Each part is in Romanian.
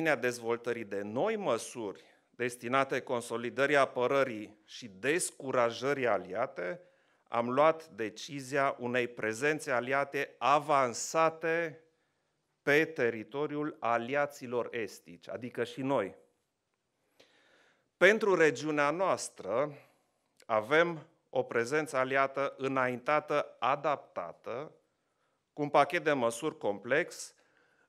linia dezvoltării de noi măsuri destinate consolidării apărării și descurajării aliate, am luat decizia unei prezențe aliate avansate pe teritoriul aliaților estici, adică și noi. Pentru regiunea noastră avem o prezență aliată înaintată, adaptată, cu un pachet de măsuri complex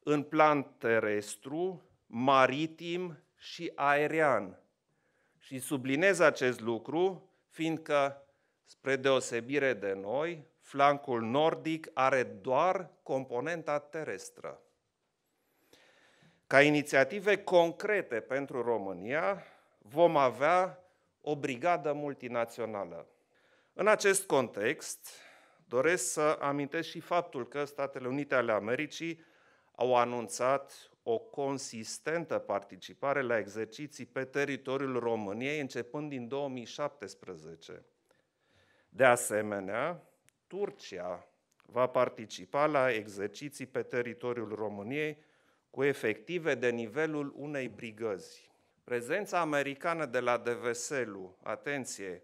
în plan terestru, maritim și aerian. Și sublinez acest lucru, fiindcă, spre deosebire de noi, flancul nordic are doar componenta terestră. Ca inițiative concrete pentru România, vom avea o brigadă multinațională. În acest context, doresc să amintesc și faptul că Statele Unite ale Americii au anunțat o consistentă participare la exerciții pe teritoriul României începând din 2017. De asemenea, Turcia va participa la exerciții pe teritoriul României cu efective de nivelul unei brigăzi. Prezența americană de la Deveselu, atenție,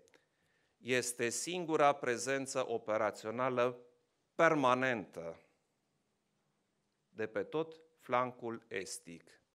este singura prezență operațională permanentă de pe tot flancul estic.